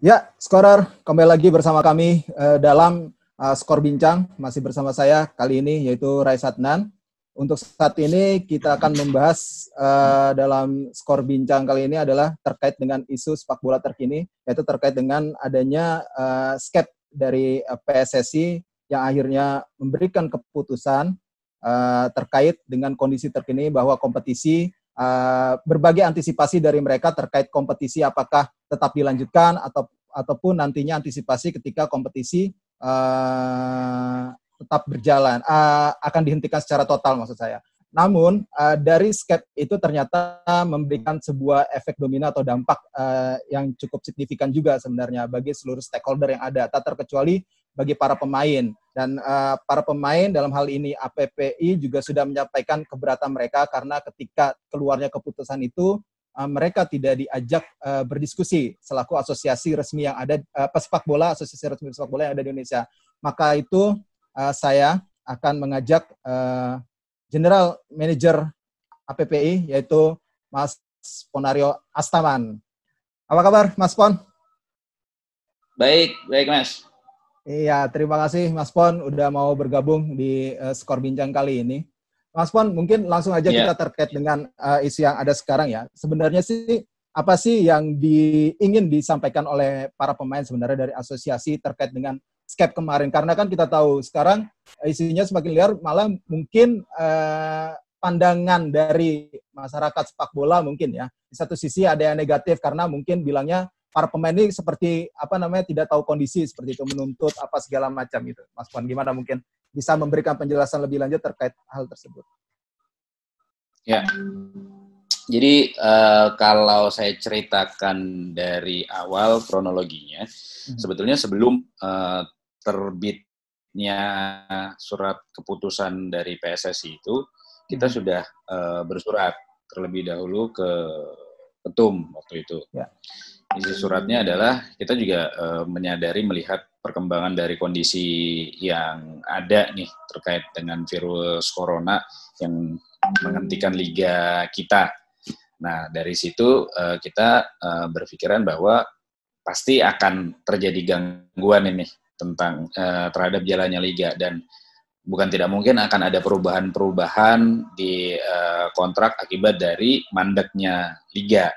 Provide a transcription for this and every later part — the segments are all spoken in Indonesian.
Ya, skorer, kembali lagi bersama kami uh, dalam uh, skor bincang. Masih bersama saya kali ini, yaitu Rai Satnan. Untuk saat ini kita akan membahas uh, dalam skor bincang kali ini adalah terkait dengan isu sepak bola terkini, yaitu terkait dengan adanya uh, skep dari uh, PSSI yang akhirnya memberikan keputusan uh, terkait dengan kondisi terkini bahwa kompetisi uh, eh, berbagai antisipasi dari mereka terkait kompetisi apakah tetap dilanjutkan atau ataupun nantinya antisipasi ketika kompetisi uh, tetap berjalan uh, akan dihentikan secara total maksud saya. Namun uh, dari skep itu ternyata memberikan sebuah efek domino atau dampak uh, yang cukup signifikan juga sebenarnya bagi seluruh stakeholder yang ada, tak terkecuali bagi para pemain. Dan uh, para pemain dalam hal ini APPI juga sudah menyampaikan keberatan mereka karena ketika keluarnya keputusan itu uh, mereka tidak diajak uh, berdiskusi selaku asosiasi resmi yang ada uh, pesepak bola asosiasi resmi sepak bola yang ada di Indonesia. Maka itu uh, saya akan mengajak uh, general manager APPI yaitu Mas Ponario Astaman. Apa kabar Mas Pon? Baik, baik Mas. Iya, terima kasih Mas Pon udah mau bergabung di uh, Skor Bincang kali ini. Mas Pon, mungkin langsung aja yeah. kita terkait dengan uh, isu yang ada sekarang ya. Sebenarnya sih apa sih yang di, ingin disampaikan oleh para pemain sebenarnya dari asosiasi terkait dengan skep kemarin? Karena kan kita tahu sekarang isinya semakin liar, malah mungkin eh, pandangan dari masyarakat sepak bola mungkin ya. Di satu sisi ada yang negatif karena mungkin bilangnya para pemain ini seperti apa namanya tidak tahu kondisi seperti itu menuntut apa segala macam itu. Mas Puan gimana mungkin bisa memberikan penjelasan lebih lanjut terkait hal tersebut? Ya. Jadi uh, kalau saya ceritakan dari awal kronologinya, hmm. sebetulnya sebelum uh, terbitnya surat keputusan dari PSSI itu, kita hmm. sudah uh, bersurat terlebih dahulu ke ketum waktu itu. Ya isi suratnya adalah kita juga uh, menyadari melihat perkembangan dari kondisi yang ada nih terkait dengan virus corona yang menghentikan liga kita. Nah, dari situ uh, kita uh, berpikiran bahwa pasti akan terjadi gangguan ini tentang uh, terhadap jalannya liga dan bukan tidak mungkin akan ada perubahan-perubahan di uh, kontrak akibat dari mandeknya liga.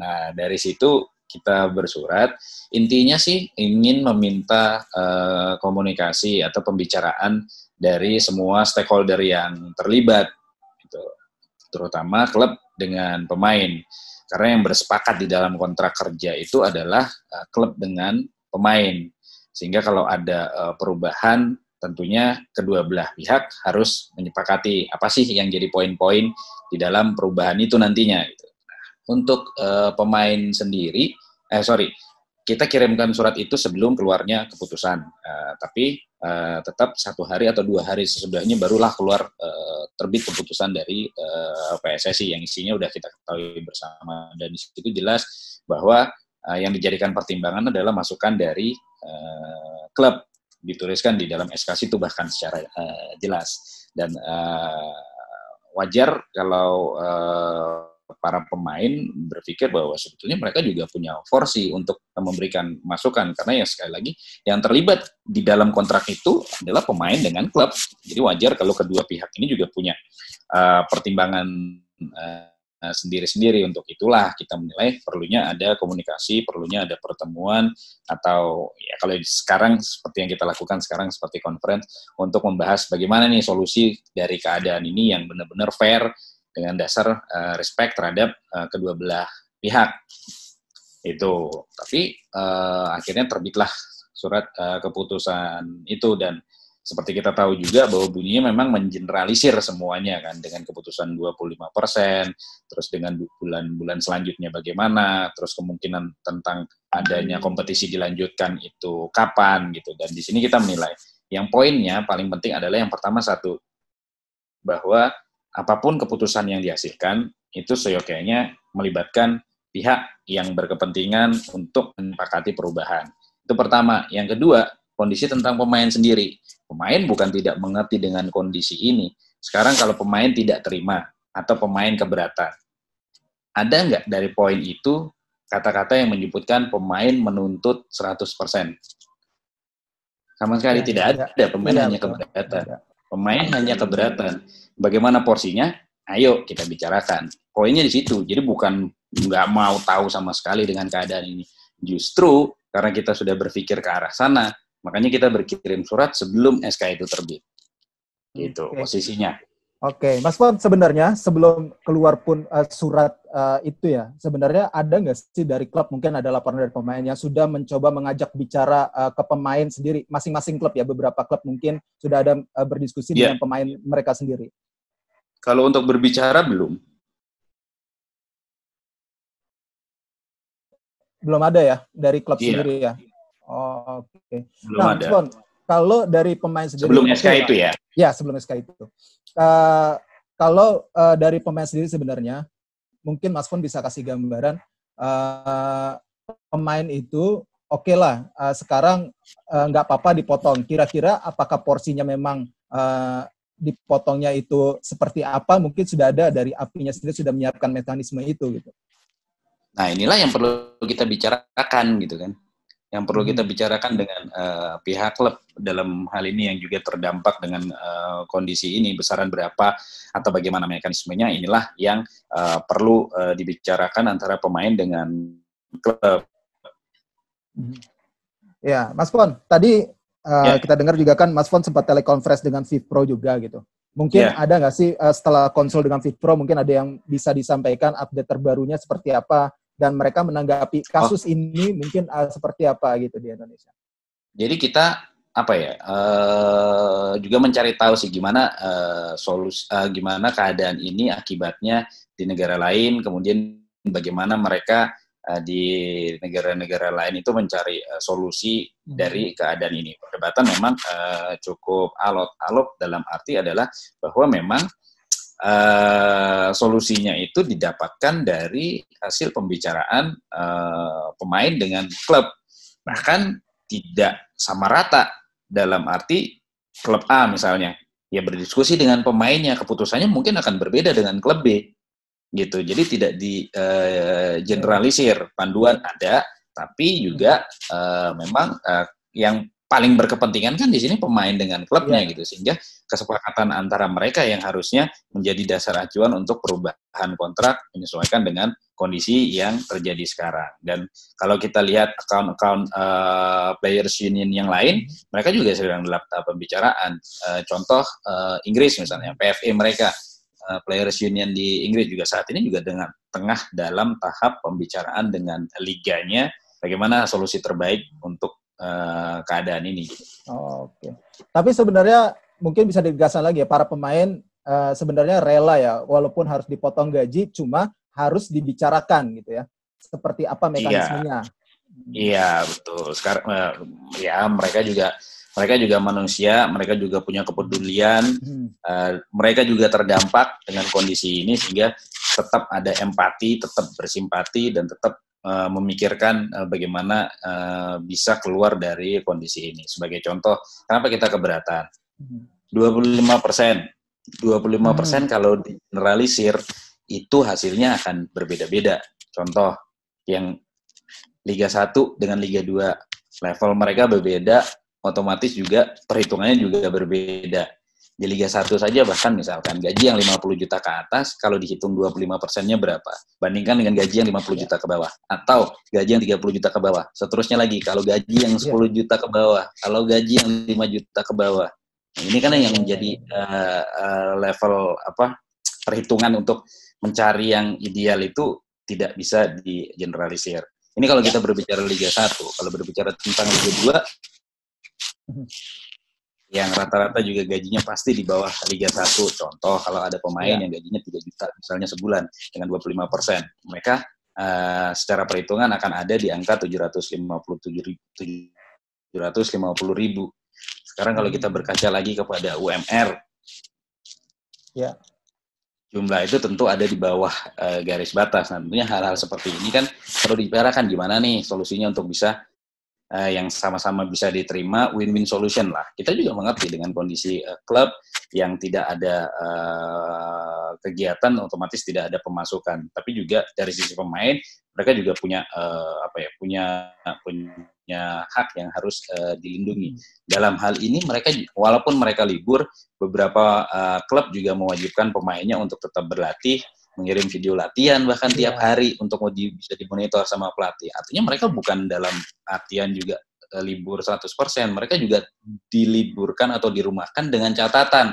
Nah, dari situ kita bersurat intinya sih ingin meminta uh, komunikasi atau pembicaraan dari semua stakeholder yang terlibat gitu. terutama klub dengan pemain karena yang bersepakat di dalam kontrak kerja itu adalah uh, klub dengan pemain sehingga kalau ada uh, perubahan tentunya kedua belah pihak harus menyepakati apa sih yang jadi poin-poin di dalam perubahan itu nantinya gitu untuk uh, pemain sendiri, eh sorry, kita kirimkan surat itu sebelum keluarnya keputusan. Uh, tapi uh, tetap satu hari atau dua hari sesudahnya barulah keluar uh, terbit keputusan dari uh, PSSI yang isinya udah kita ketahui bersama. Dan di situ jelas bahwa uh, yang dijadikan pertimbangan adalah masukan dari uh, klub dituliskan di dalam SKS itu bahkan secara uh, jelas dan uh, wajar kalau uh, para pemain berpikir bahwa sebetulnya mereka juga punya forsi untuk memberikan masukan karena ya sekali lagi yang terlibat di dalam kontrak itu adalah pemain dengan klub jadi wajar kalau kedua pihak ini juga punya uh, pertimbangan sendiri eh, eh, sendiri-sendiri. Untuk itulah kita menilai perlunya ada komunikasi, perlunya ada pertemuan atau ya kalau sekarang seperti yang kita lakukan sekarang seperti conference untuk membahas bagaimana nih solusi dari keadaan ini yang benar-benar fair dengan dasar uh, respect terhadap uh, kedua belah pihak itu tapi uh, akhirnya terbitlah surat uh, keputusan itu dan seperti kita tahu juga bahwa bunyinya memang mengeneralisir semuanya kan dengan keputusan 25 persen, terus dengan bulan-bulan selanjutnya bagaimana, terus kemungkinan tentang adanya kompetisi dilanjutkan itu kapan gitu. Dan di sini kita menilai. Yang poinnya paling penting adalah yang pertama satu, bahwa apapun keputusan yang dihasilkan itu seyogyanya melibatkan pihak yang berkepentingan untuk menyepakati perubahan. Itu pertama. Yang kedua, kondisi tentang pemain sendiri. Pemain bukan tidak mengerti dengan kondisi ini. Sekarang kalau pemain tidak terima atau pemain keberatan, ada nggak dari poin itu kata-kata yang menyebutkan pemain menuntut 100%? Sama sekali ya, tidak ya. ada, pemain ya, hanya keberatan. ya. Pemain hanya keberatan. Bagaimana porsinya? Ayo kita bicarakan. Poinnya di situ. Jadi bukan nggak mau tahu sama sekali dengan keadaan ini. Justru karena kita sudah berpikir ke arah sana, makanya kita berkirim surat sebelum SK itu terbit. Gitu okay. posisinya. Oke, okay. Mas Puan, sebenarnya sebelum keluar pun uh, surat uh, itu ya, sebenarnya ada nggak sih dari klub mungkin ada laporan dari pemain yang sudah mencoba mengajak bicara uh, ke pemain sendiri, masing-masing klub ya, beberapa klub mungkin sudah ada uh, berdiskusi yeah. dengan ya. pemain mereka sendiri. Kalau untuk berbicara belum. Belum ada ya dari klub yeah. sendiri ya. Oh, Oke. Okay. Belum nah, ada. Mas Pon, kalau dari pemain sendiri sebelum SK itu ya ya sebelum SK itu uh, kalau uh, dari pemain sendiri sebenarnya mungkin Mas Fon bisa kasih gambaran uh, pemain itu oke okay lah uh, sekarang nggak uh, apa-apa dipotong kira-kira apakah porsinya memang uh, dipotongnya itu seperti apa mungkin sudah ada dari apinya sendiri sudah menyiapkan mekanisme itu gitu nah inilah yang perlu kita bicarakan gitu kan yang perlu kita bicarakan dengan uh, pihak klub dalam hal ini yang juga terdampak dengan uh, kondisi ini besaran berapa atau bagaimana mekanismenya inilah yang uh, perlu uh, dibicarakan antara pemain dengan klub. Mm-hmm. Ya, Mas Fon, tadi uh, ya. kita dengar juga kan Mas Fon sempat telekonferensi dengan Vipro juga gitu. Mungkin ya. ada nggak sih uh, setelah konsul dengan Vipro mungkin ada yang bisa disampaikan update terbarunya seperti apa dan mereka menanggapi kasus oh. ini mungkin uh, seperti apa gitu di Indonesia. Jadi kita apa ya uh, juga mencari tahu sih gimana uh, solus uh, gimana keadaan ini akibatnya di negara lain kemudian bagaimana mereka di negara-negara lain itu mencari uh, solusi hmm. dari keadaan ini perdebatan memang uh, cukup alot-alot dalam arti adalah bahwa memang uh, solusinya itu didapatkan dari hasil pembicaraan uh, pemain dengan klub. Bahkan tidak sama rata dalam arti klub A misalnya. Ya berdiskusi dengan pemainnya, keputusannya mungkin akan berbeda dengan klub B. Gitu. Jadi tidak di uh, generalisir, panduan ada, tapi juga uh, memang uh, yang paling berkepentingan kan di sini pemain dengan klubnya yeah. gitu sehingga kesepakatan antara mereka yang harusnya menjadi dasar acuan untuk perubahan kontrak menyesuaikan dengan kondisi yang terjadi sekarang dan kalau kita lihat account-account uh, eh, players union yang lain mereka juga sedang dalam tahap pembicaraan uh, contoh uh, Inggris misalnya PFA mereka uh, players union di Inggris juga saat ini juga dengan tengah dalam tahap pembicaraan dengan liganya bagaimana solusi terbaik uh, keadaan ini. Oh, Oke. Okay. Tapi sebenarnya mungkin bisa digasan lagi ya para pemain uh, sebenarnya rela ya walaupun harus dipotong gaji cuma harus dibicarakan gitu ya. Seperti apa iya. mekanismenya? Iya. Iya betul. Sekarang uh, ya mereka juga mereka juga manusia, mereka juga punya kepedulian, hmm. uh, mereka juga terdampak dengan kondisi ini sehingga tetap ada empati, tetap bersimpati dan tetap Eh, memikirkan eh, bagaimana eh, bisa keluar dari kondisi ini. Sebagai contoh, kenapa kita keberatan? 25 persen. 25 persen hmm. kalau generalisir itu hasilnya akan berbeda-beda. Contoh, yang Liga 1 dengan Liga 2 level mereka berbeda, otomatis juga perhitungannya juga berbeda. Di Liga 1 saja bahkan misalkan gaji yang 50 juta ke atas kalau dihitung 25 persennya berapa? Bandingkan dengan gaji yang 50 iya. juta ke bawah atau gaji yang 30 juta ke bawah. Seterusnya lagi kalau gaji yang 10 iya. juta ke bawah, kalau gaji yang 5 juta ke bawah. Nah, ini kan yang menjadi uh, uh, level apa perhitungan untuk mencari yang ideal itu tidak bisa digeneralisir. Ini kalau iya. kita berbicara Liga 1, kalau berbicara tentang Liga 2 yang rata-rata juga gajinya pasti di bawah Liga 1. Contoh kalau ada pemain ya. yang gajinya 3 juta misalnya sebulan dengan 25 persen, mereka uh, secara perhitungan akan ada di angka 757 750 ribu. Sekarang kalau kita berkaca lagi kepada UMR, ya. jumlah itu tentu ada di bawah uh, garis batas. Nah, tentunya hal-hal seperti ini kan perlu dibicarakan gimana nih solusinya untuk bisa uh, yang sama-sama bisa diterima win-win solution lah. Kita juga mengerti dengan kondisi uh, klub yang tidak ada uh, kegiatan otomatis tidak ada pemasukan. Tapi juga dari sisi pemain mereka juga punya uh, apa ya punya punya hak yang harus uh, dilindungi. Dalam hal ini mereka walaupun mereka libur beberapa uh, klub juga mewajibkan pemainnya untuk tetap berlatih mengirim video latihan bahkan iya. tiap hari untuk mau di, bisa dimonitor sama pelatih. Artinya mereka bukan dalam latihan juga e, libur 100%, mereka juga diliburkan atau dirumahkan dengan catatan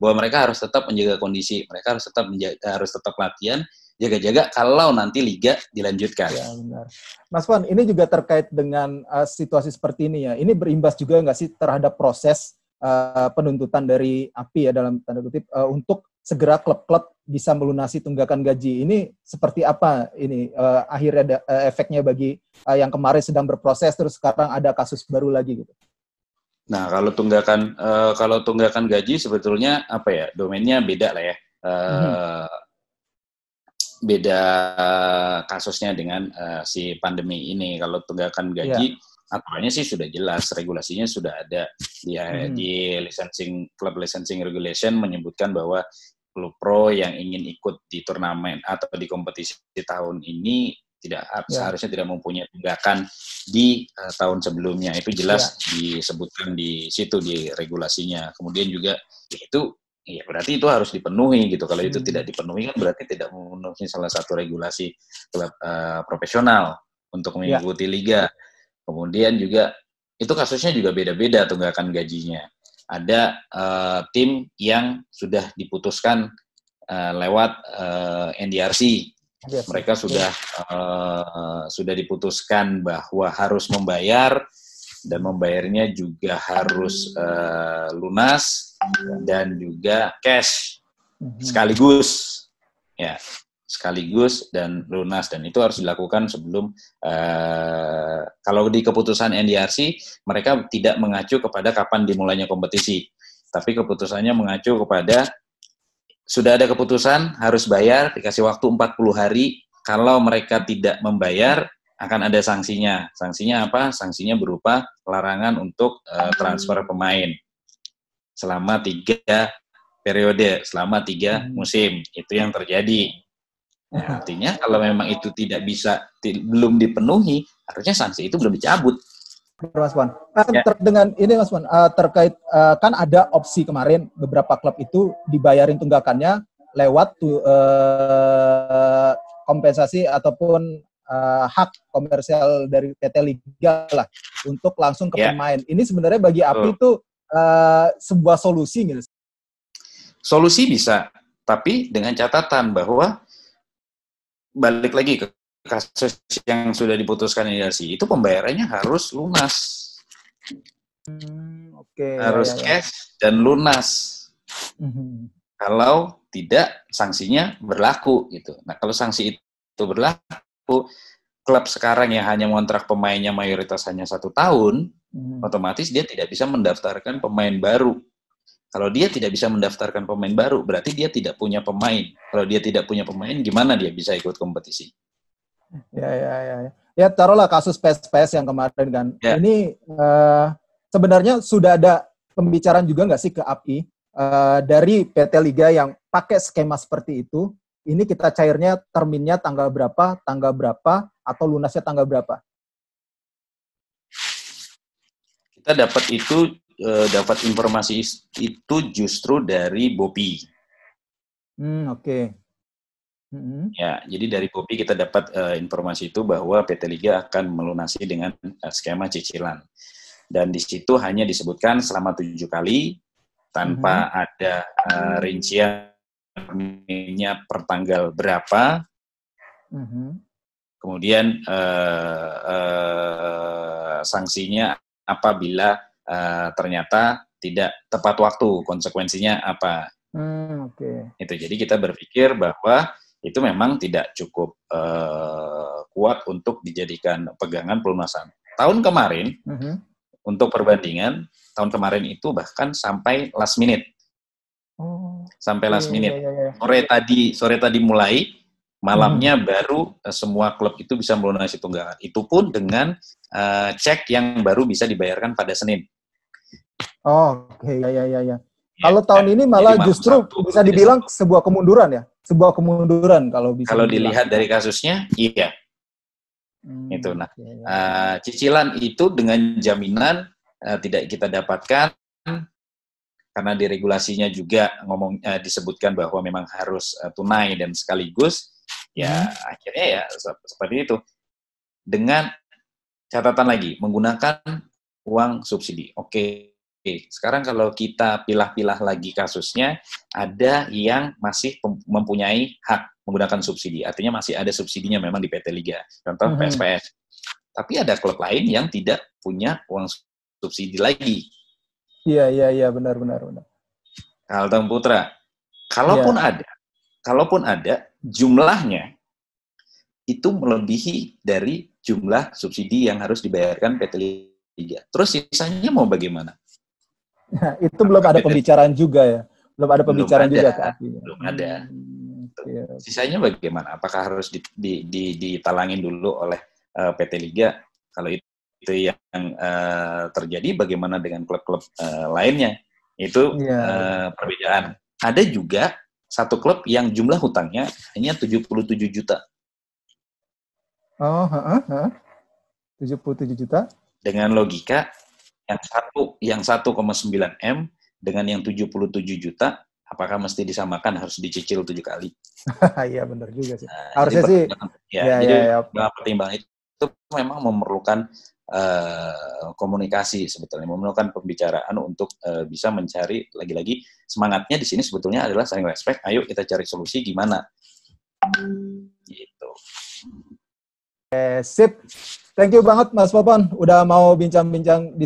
bahwa mereka harus tetap menjaga kondisi, mereka harus tetap menjaga, e, harus tetap latihan, jaga-jaga kalau nanti liga dilanjutkan. Ya, benar. Mas Wan, ini juga terkait dengan uh, situasi seperti ini ya. Ini berimbas juga nggak sih terhadap proses uh, penuntutan dari API ya dalam tanda kutip uh, untuk segera klub-klub bisa melunasi tunggakan gaji ini seperti apa ini uh, akhirnya uh, efeknya bagi uh, yang kemarin sedang berproses terus sekarang ada kasus baru lagi gitu. Nah kalau tunggakan uh, kalau tunggakan gaji sebetulnya apa ya domainnya beda lah ya uh, hmm. beda kasusnya dengan uh, si pandemi ini kalau tunggakan gaji yeah aturannya sih sudah jelas, regulasinya sudah ada di hmm. di licensing club licensing regulation menyebutkan bahwa klub pro yang ingin ikut di turnamen atau di kompetisi tahun ini tidak ya. seharusnya tidak mempunyai tunggakan di uh, tahun sebelumnya itu jelas ya. disebutkan di situ di regulasinya kemudian juga ya itu ya berarti itu harus dipenuhi gitu kalau hmm. itu tidak hmm. dipenuhi kan berarti tidak memenuhi salah satu regulasi klub uh, profesional untuk ya. mengikuti ya. liga kemudian juga itu kasusnya juga beda-beda tunggakan gajinya ada uh, tim yang sudah diputuskan uh, lewat uh, eh, NDRC. Yes. Mereka sudah uh, sudah diputuskan bahwa harus membayar dan membayarnya juga harus uh, lunas dan juga cash mm-hmm. sekaligus ya sekaligus dan lunas dan itu harus dilakukan sebelum uh, kalau di keputusan NDRC mereka tidak mengacu kepada kapan dimulainya kompetisi tapi keputusannya mengacu kepada sudah ada keputusan harus bayar dikasih waktu 40 hari kalau mereka tidak membayar akan ada sanksinya sanksinya apa sanksinya berupa larangan untuk uh, transfer pemain selama tiga periode selama tiga hmm. musim itu yang terjadi Nah, artinya kalau memang itu tidak bisa belum dipenuhi, harusnya sanksi itu belum dicabut. Mas Wan. Eh, ya. Ter dengan ini Mas Wan, uh, terkait uh, kan ada opsi kemarin beberapa klub itu dibayarin tunggakannya lewat tu, uh, kompensasi ataupun uh, hak komersial dari PT Liga lah untuk langsung ke yeah. pemain. Ini sebenarnya bagi Api itu uh, sebuah solusi gitu. Solusi bisa, tapi dengan catatan bahwa balik lagi ke kasus yang sudah diputuskan mediasi itu pembayarannya harus lunas. Hmm, Okay, harus ya, ya, ya. cash dan lunas. hmm Kalau tidak sanksinya berlaku gitu. Nah kalau sanksi itu berlaku, klub sekarang yang hanya kontrak pemainnya mayoritas hanya satu tahun, hmm otomatis dia tidak bisa mendaftarkan pemain baru kalau dia tidak bisa mendaftarkan pemain baru, berarti dia tidak punya pemain. Kalau dia tidak punya pemain, gimana dia bisa ikut kompetisi? Ya, ya, ya. Ya, ya taruhlah kasus PES-PES yang kemarin kan. Ya. Ini uh, sebenarnya sudah ada pembicaraan juga nggak sih ke API uh, eh, dari PT Liga yang pakai skema seperti itu. Ini kita cairnya terminnya tanggal berapa, tanggal berapa, atau lunasnya tanggal berapa? Kita dapat itu Eh, dapat informasi itu justru dari Bobby. Hmm, oke. Okay. Mm-hmm. Ya, jadi dari Bobby kita dapat uh, informasi itu bahwa PT Liga akan melunasi dengan uh, skema cicilan. Dan di situ hanya disebutkan selama tujuh kali tanpa mm-hmm. ada uh, rinciannya per tanggal berapa. Mm-hmm. Kemudian uh, uh, sanksinya apabila uh, ternyata tidak tepat waktu. Konsekuensinya apa? Hmm, Oke. Okay. Itu jadi kita berpikir bahwa itu memang tidak cukup uh, kuat untuk dijadikan pegangan pelunasan. Tahun kemarin mm -hmm. untuk perbandingan tahun kemarin itu bahkan sampai last minute, oh, sampai last iya, iya, minute iya, sore tadi sore tadi mulai malamnya hmm. baru eh, semua klub itu bisa melunasi tunggakan. Itu pun dengan uh, cek yang baru bisa dibayarkan pada Senin. Oh, oke, okay. Ya, ya, ya, ya, ya. Kalau tahun ini malah justru bisa dibilang sebuah kemunduran ya, sebuah kemunduran kalau bisa. Kalau dibilang. dilihat dari kasusnya, iya. Hmm, itu. Nah, okay. Iya, iya. uh, eh, cicilan itu dengan jaminan uh, tidak kita dapatkan karena di regulasinya juga ngomong uh, disebutkan bahwa memang harus uh, tunai dan sekaligus ya hmm. akhirnya ya seperti itu dengan catatan lagi menggunakan uang subsidi. Oke, okay Oke, Sekarang kalau kita pilah-pilah lagi kasusnya, ada yang masih mempunyai hak menggunakan subsidi. Artinya masih ada subsidinya memang di PT Liga. Contoh mm -hmm. PSPS. Tapi ada klub lain yang tidak punya uang subsidi lagi. Iya, iya, iya, benar, benar, benar. Kalteng Putra. Kalaupun ya. ada, kalaupun ada, jumlahnya itu melebihi dari jumlah subsidi yang harus dibayarkan PT Liga. Terus sisanya mau bagaimana? itu belum ada pembicaraan juga ya belum ada pembicaraan belum juga ada, ke ya? belum ada hmm, sisanya bagaimana apakah harus di, ditalangin dulu oleh eh, PT Liga kalau itu, itu yang uh, terjadi bagaimana dengan klub-klub uh, lainnya itu yeah. Iya. uh, perbedaan ada juga satu klub yang jumlah hutangnya hanya 77 juta oh uh, uh, uh. 77 juta dengan logika yang satu yang 1,9 M dengan yang 77 juta apakah mesti disamakan harus dicicil tujuh kali? Iya benar juga sih. Nah, Harusnya sih. Ya, ya, jadi ya, ya. pertimbangan itu, itu memang memerlukan uh, komunikasi sebetulnya, memerlukan pembicaraan untuk uh, bisa mencari lagi-lagi semangatnya di sini sebetulnya adalah saling respect. Ayo kita cari solusi gimana? Gitu. Eh, sip. Thank you banget Mas Popon udah mau bincang-bincang di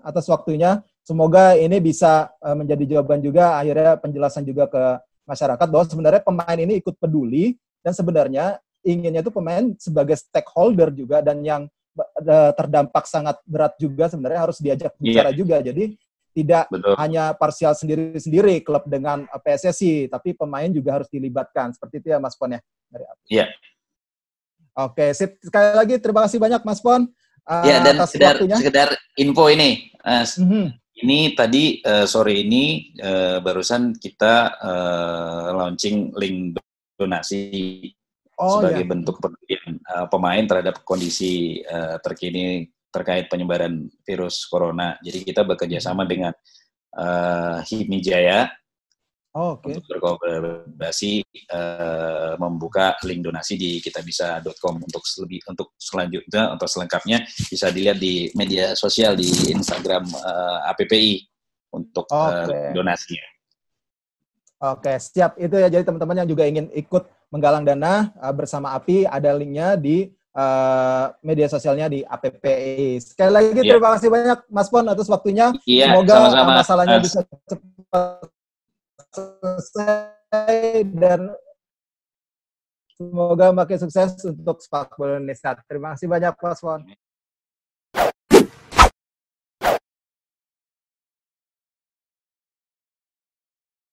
atas waktunya. Semoga ini bisa eh, menjadi jawaban juga akhirnya penjelasan juga ke masyarakat bahwa sebenarnya pemain ini ikut peduli dan sebenarnya inginnya itu pemain sebagai stakeholder juga dan yang eh, terdampak sangat berat juga sebenarnya harus diajak iya. bicara yeah. juga. Jadi tidak Betul. hanya parsial sendiri-sendiri klub dengan PSSI, tapi pemain juga harus dilibatkan. Seperti itu ya Mas Pon ya. Iya, Oke, sip. Sekali lagi terima kasih banyak Mas Pon. Uh, ya dan atas sekedar, sekedar info ini, uh, mm-hmm. ini tadi uh, sore ini uh, barusan kita uh, launching link donasi oh, sebagai ya. bentuk pedulian uh, pemain terhadap kondisi uh, terkini terkait penyebaran virus corona. Jadi kita bekerja sama dengan uh, Himi Jaya Oh, okay. untuk berkolaborasi uh, membuka link donasi di kitabisa.com untuk lebih untuk selanjutnya atau selengkapnya bisa dilihat di media sosial di Instagram uh, eh, APPI untuk eh, okay. uh, donasinya. Oke, okay, siap itu ya. Jadi teman-teman yang juga ingin ikut menggalang dana uh, bersama API ada linknya di uh, media sosialnya di APPI. Sekali lagi yeah. terima kasih banyak Mas Pon atas waktunya. Yeah, Semoga sama -sama. masalahnya uh, bisa cepat selesai dan semoga makin sukses untuk sepak bola Indonesia. Terima kasih banyak Pak Swan.